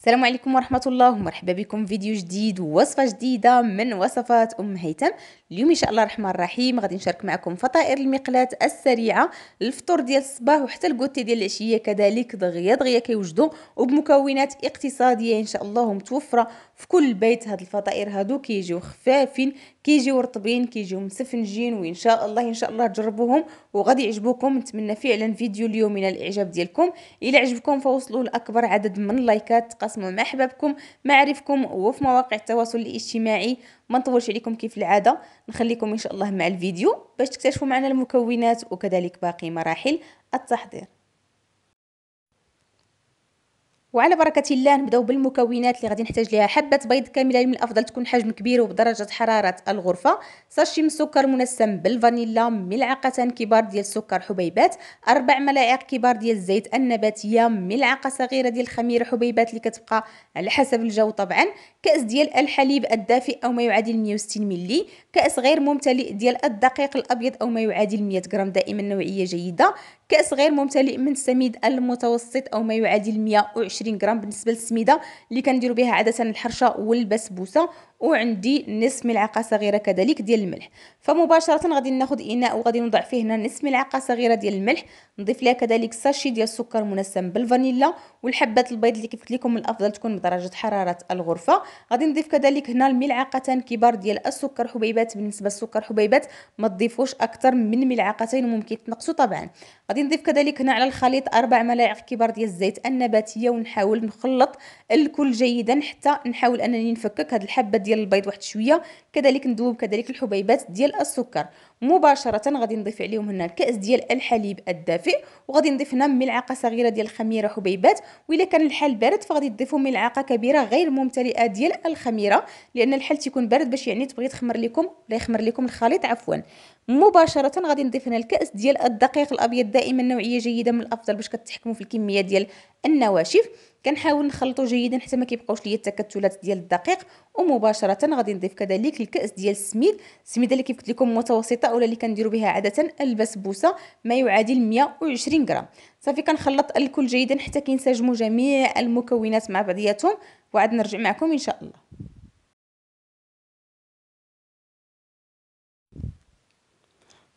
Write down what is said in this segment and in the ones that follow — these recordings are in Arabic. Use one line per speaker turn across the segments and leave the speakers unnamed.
السلام عليكم ورحمة الله ومرحبا بكم فيديو جديد ووصفة جديدة من وصفات أم هيثم اليوم إن شاء الله الرحمن الرحيم غادي نشارك معكم فطائر المقلاة السريعة الفطور ديال الصباح وحتى الكوتي ديال العشية كذلك دغيا دغيا كيوجدوا وبمكونات اقتصادية إن شاء الله ومتوفرة في كل بيت هاد الفطائر هادو كيجيو خفافين كيجيو رطبين كيجيو مسفنجين وان شاء الله ان شاء الله تجربوهم وغادي يعجبوكم نتمنى فعلا فيديو اليوم من الاعجاب ديالكم الا عجبكم فوصلوا لاكبر عدد من اللايكات تقاسموا مع احبابكم مع وفي مواقع التواصل الاجتماعي ما نطولش عليكم كيف العاده نخليكم ان شاء الله مع الفيديو باش تكتشفوا معنا المكونات وكذلك باقي مراحل التحضير وعلى بركه الله نبداو بالمكونات اللي غادي نحتاج ليها حبه بيض كامله من الافضل تكون حجم كبير وبدرجه حراره الغرفه ساشي من سكر منسم بالفانيلا ملعقتان كبار ديال السكر حبيبات اربع ملاعق كبار ديال الزيت النباتيه ملعقه صغيره ديال الخميره حبيبات اللي كتبقى على حسب الجو طبعا كأس ديال الحليب الدافئ أو ما يعادل 160 ملي كأس غير ممتلئ ديال الدقيق الأبيض أو ما يعادل 100 غرام دائما نوعية جيدة كأس غير ممتلئ من السميد المتوسط أو ما يعادل 120 غرام بالنسبة للسميدة اللي كنديروا بها عادة الحرشة والبسبوسة وعندي نصف ملعقه صغيره كذلك ديال الملح فمباشره غادي ناخذ اناء وغادي نضع فيه هنا نصف ملعقه صغيره ديال الملح نضيف لها كذلك ساشي ديال السكر منسم بالفانيلا والحبات البيض اللي كيفت لكم الافضل تكون بدرجه حراره الغرفه غادي نضيف كذلك هنا الملعقتان كبار ديال السكر حبيبات بالنسبه للسكر حبيبات ما تضيفوش اكثر من ملعقتين وممكن تنقصوا طبعا غادي نضيف كذلك هنا على الخليط اربع ملاعق كبار ديال الزيت النباتيه ونحاول نخلط الكل جيدا حتى نحاول انني نفكك هاد الحبه ديال البيض واحد شويه كذلك ندوب كذلك الحبيبات ديال السكر مباشره غادي نضيف عليهم هنا الكاس ديال الحليب الدافئ وغادي نضيف هنا ملعقه صغيره ديال الخميره حبيبات والا كان الحال بارد فغادي تضيفوا ملعقه كبيره غير ممتلئه ديال الخميره لان الحال تيكون بارد باش يعني تبغي تخمر لكم ولا يخمر لكم الخليط عفوا مباشره غادي نضيف هنا الكاس ديال الدقيق الابيض دائما نوعيه جيده من الافضل باش كتحكموا في الكميه ديال النواشف كنحاول نخلطو جيدا حتى ما كيبقاوش ليا التكتلات ديال الدقيق ومباشره غادي نضيف كذلك الكاس ديال السميد السميده اللي كيف قلت لكم متوسطه اولا اللي كنديروا بها عاده البسبوسه ما يعادل 120 غرام صافي كنخلط الكل جيدا حتى كينسجموا جميع المكونات مع بعضياتهم وعاد نرجع معكم ان شاء الله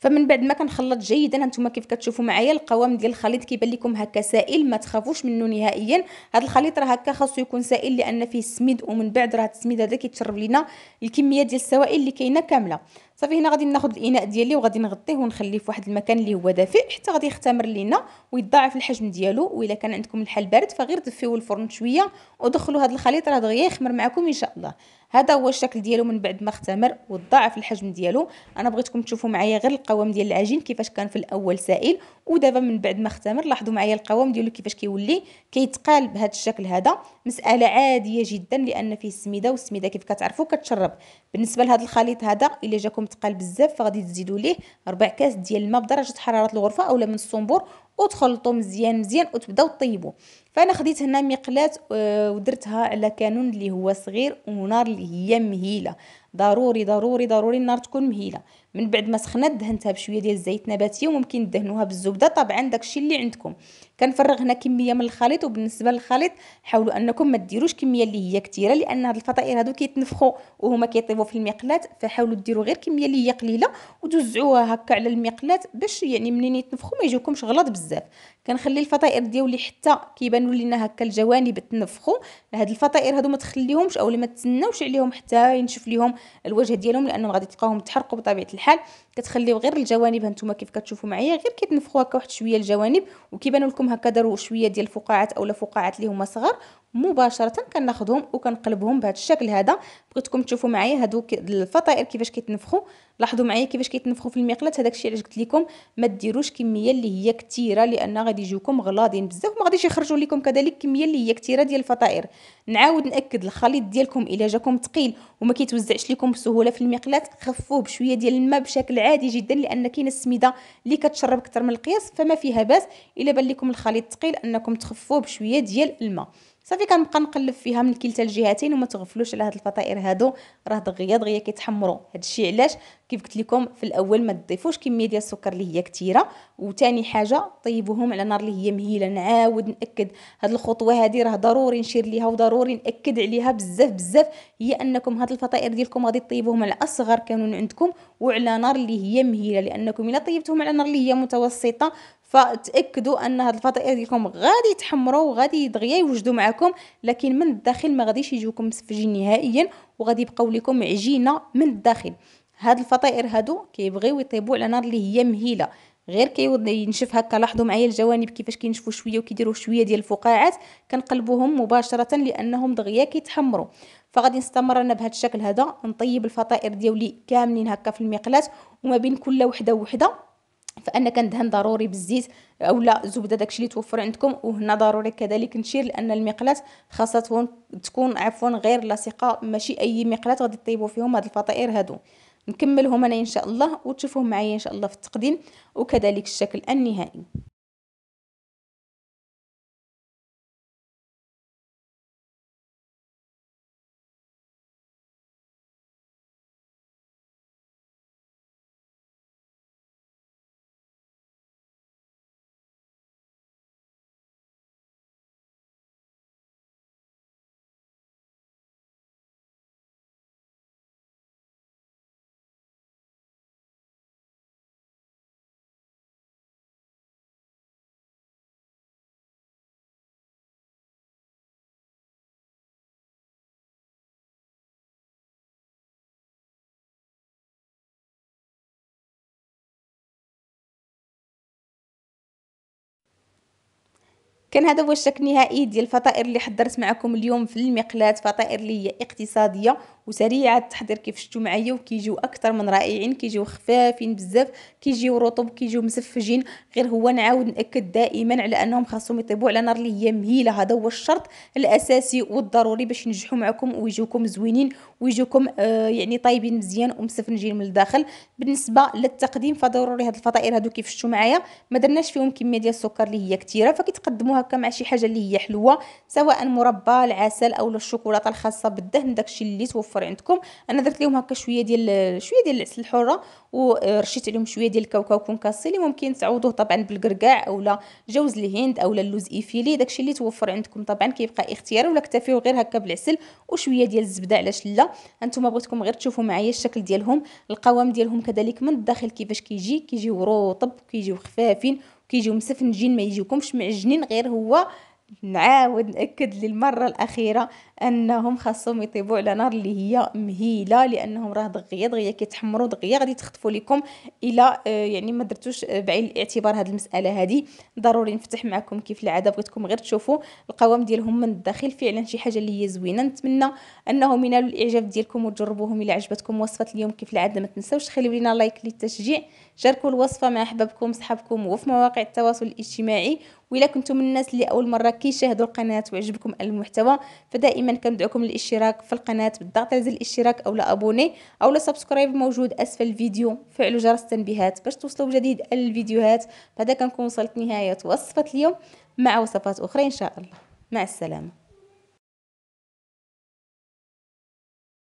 فمن بعد ما كنخلط جيدا هانتوما كيف كتشوفوا معايا القوام ديال الخليط كيبان لكم هكا سائل ما تخافوش منه نهائيا هذا الخليط راه هكا خاصو يكون سائل لان فيه السميد ومن بعد راه السميد هذا كيتشرب لينا الكميه ديال السوائل اللي كاينه كامله صافي هنا غادي ناخذ الاناء ديالي وغادي نغطيه ونخليه في واحد المكان اللي هو دافئ حتى غادي يختمر لينا ويتضاعف الحجم ديالو و كان عندكم الحل بارد فغير دفيو الفرن شويه ودخلوا هذا الخليط راه دغيا يخمر معكم ان شاء الله هذا هو الشكل ديالو من بعد ما اختمر وتضاعف الحجم ديالو انا بغيتكم تشوفوا معايا غير القوام ديال العجين كيفاش كان في الاول سائل ودابا من بعد ما اختمر لاحظوا معايا القوام ديالو كيفاش كيولي كيتقال بهذا الشكل هذا مساله عاديه جدا لان فيه السميده والسميده كيف كتعرفوا كتشرب بالنسبه لهذا الخليط هذا الا جاكم تقال بزاف فغادي تزيدوا ليه ربع كاس ديال الماء بدرجه حراره الغرفه اولا من الصنبور وتخلطوا مزيان مزيان وتبداو طيبوا فانا خديت هنا مقلاه آه، ودرتها على كانون اللي هو صغير ونار اللي هي مهيله ضروري ضروري ضروري النار تكون مهيله من بعد ما سخنات دهنتها بشويه ديال الزيت نباتي وممكن تدهنوها بالزبده طبعا داكشي اللي عندكم كنفرغ هنا كميه من الخليط وبالنسبه للخليط حاولوا انكم ما ديروش كميه اللي هي كثيره لان هاد الفطائر هادو كيتنفخوا وهما كيطيبوا في المقلاه فحاولوا ديروا غير كميه اللي هي قليله ودوزعوها هكا على المقلاه باش يعني منين يتنفخوا ما يجيوكمش غلط بزاف كنخلي الفطائر ديالي حتى كيبانوا لينا هكا الجوانب تنفخوا هاد الفطائر هادو ما تخليهمش اولا ما تسناوش عليهم حتى ينشف ليهم الوجه ديالهم لانهم غادي تلقاهم تحرقوا بطبيعه الحال كتخليو غير الجوانب هانتوما كيف كتشوفوا معايا غير كيتنفخوا هكا واحد شويه الجوانب وكيبانوا لكم هكا داروا شويه ديال الفقاعات اولا فقاعات اللي هما صغار مباشره كناخذهم وكنقلبهم بهذا الشكل هذا بغيتكم تشوفوا معايا هادو الفطائر كيفاش كيتنفخوا لاحظوا معايا كيفاش كيتنفخوا في المقله هذاك الشيء علاش قلت لكم ما ديروش كميه اللي هي كثيره لان غادي يجيوكم غلاضين بزاف وما غاديش يخرجوا لكم كذلك كميه اللي هي كثيره ديال الفطائر نعاود ناكد الخليط ديالكم الا جاكم ثقيل وما كيتوزعش لكم بسهوله في المقله خفوه بشويه ديال الماء بشكل عادي جدا لان كاينه السميده اللي كتشرب اكثر من القياس فما فيها باس الا بان لكم الخليط ثقيل انكم تخفوه بشويه ديال الماء صافي كنبقى نقلب فيها من كلتا الجهتين وما تغفلوش على هاد الفطائر هادو راه دغيا دغيا كيتحمروا هادشي علاش كيف قلت لكم في الاول ما تضيفوش كميه ديال السكر اللي هي كثيره وثاني حاجه طيبوهم على نار اللي هي مهيله نعاود ناكد هاد الخطوه هادي راه ضروري نشير ليها وضروري ناكد عليها بزاف بزاف هي انكم هاد الفطائر ديالكم غادي طيبوهم على اصغر كانون عندكم وعلى نار اللي هي مهيله لانكم الا طيبتهم على نار اللي هي متوسطه فتاكدوا ان هاد الفضائيات ديالكم غادي يتحمروا وغادي دغيا يوجدوا معكم لكن من الداخل ما غاديش يجيوكم مسفجين نهائيا وغادي يبقاو لكم عجينه من الداخل هاد الفطائر هادو كيبغيو يطيبوا على نار اللي هي مهيله غير كينشف هكا لاحظوا معايا الجوانب كيفاش كينشفوا شويه وكيديروا شويه ديال الفقاعات كنقلبوهم مباشره لانهم دغيا كيتحمروا فغادي نستمر انا بهذا الشكل هذا نطيب الفطائر ديالي كاملين هكا في المقلاه وما بين كل وحده وحده فانا كندهن ضروري بالزيت اولا الزبده داكشي اللي توفر عندكم وهنا ضروري كذلك نشير لان المقلات خاصه تكون عفوا غير لاصقه ماشي اي مقلات غادي تطيبوا فيهم هاد الفطائر هادو نكملهم انا ان شاء الله وتشوفوهم معايا ان شاء الله في التقديم وكذلك الشكل النهائي كان هذا هو الشكل النهائي ديال الفطائر اللي حضرت معكم اليوم في المقلات فطائر اللي هي اقتصاديه وسريعه التحضير كيف شفتوا معايا وكيجيو اكثر من رائعين كيجيو خفافين بزاف كيجيو رطوب كيجيو مسفجين غير هو نعاود ناكد دائما على انهم خاصهم يطيبوا على نار اللي هي مهيله هذا هو الشرط الاساسي والضروري باش ينجحوا معكم ويجيوكم زوينين ويجيوكم آه يعني طايبين مزيان ومسفنجين من الداخل بالنسبه للتقديم فضروري هاد الفطائر هادو كيف شفتوا معايا ما درناش فيهم كميه ديال السكر اللي هي كثيره فكيتقدموا هكا مع شي حاجه اللي هي حلوه سواء مربى العسل او الشوكولاته الخاصه بالدهن داكشي اللي توفر توفر عندكم انا درت لهم هكا شويه ديال شويه ديال العسل الحره ورشيت عليهم شويه ديال الكاوكاو كونكاسي اللي ممكن تعوضوه طبعا بالقرقاع اولا جوز الهند اولا اللوز ايفيلي داكشي اللي توفر عندكم طبعا كيبقى اختياري ولا اكتفيو غير هكا بالعسل وشويه ديال الزبده علاش لا انتم بغيتكم غير تشوفوا معايا الشكل ديالهم القوام ديالهم كذلك من الداخل كيفاش كيجي كيجيو رطب كيجيو خفافين كيجيو مسفنجين ما يجيوكمش معجنين غير هو نعاود نأكد للمرة الأخيرة أنهم خاصهم يطيبوا على نار اللي هي مهيلة لأنهم راه دغيا دغيا كيتحمروا دغيا غادي تخطفوا لكم إلى آه، يعني ما درتوش آه، بعين الاعتبار هذه المسألة هذه ضروري نفتح معكم كيف العادة بغيتكم غير تشوفوا القوام ديالهم من الداخل فعلا شي حاجة اللي هي زوينة نتمنى أنهم ينالوا الإعجاب ديالكم وتجربوهم إلى عجبتكم وصفة اليوم كيف العادة ما تنساوش تخليو لينا لايك للتشجيع شاركوا الوصفة مع أحبابكم صحابكم وفي مواقع التواصل الاجتماعي وإلا كنتم من الناس اللي أول مرة كيشاهدوا القناة ويعجبكم المحتوى فدائما كندعوكم للاشتراك في القناة بالضغط على زر الاشتراك أو أبوني أو سبسكرايب موجود أسفل الفيديو فعلوا جرس التنبيهات باش توصلوا بجديد الفيديوهات هذا كنكون وصلت نهاية وصفة اليوم مع وصفات أخرى إن شاء الله مع السلامة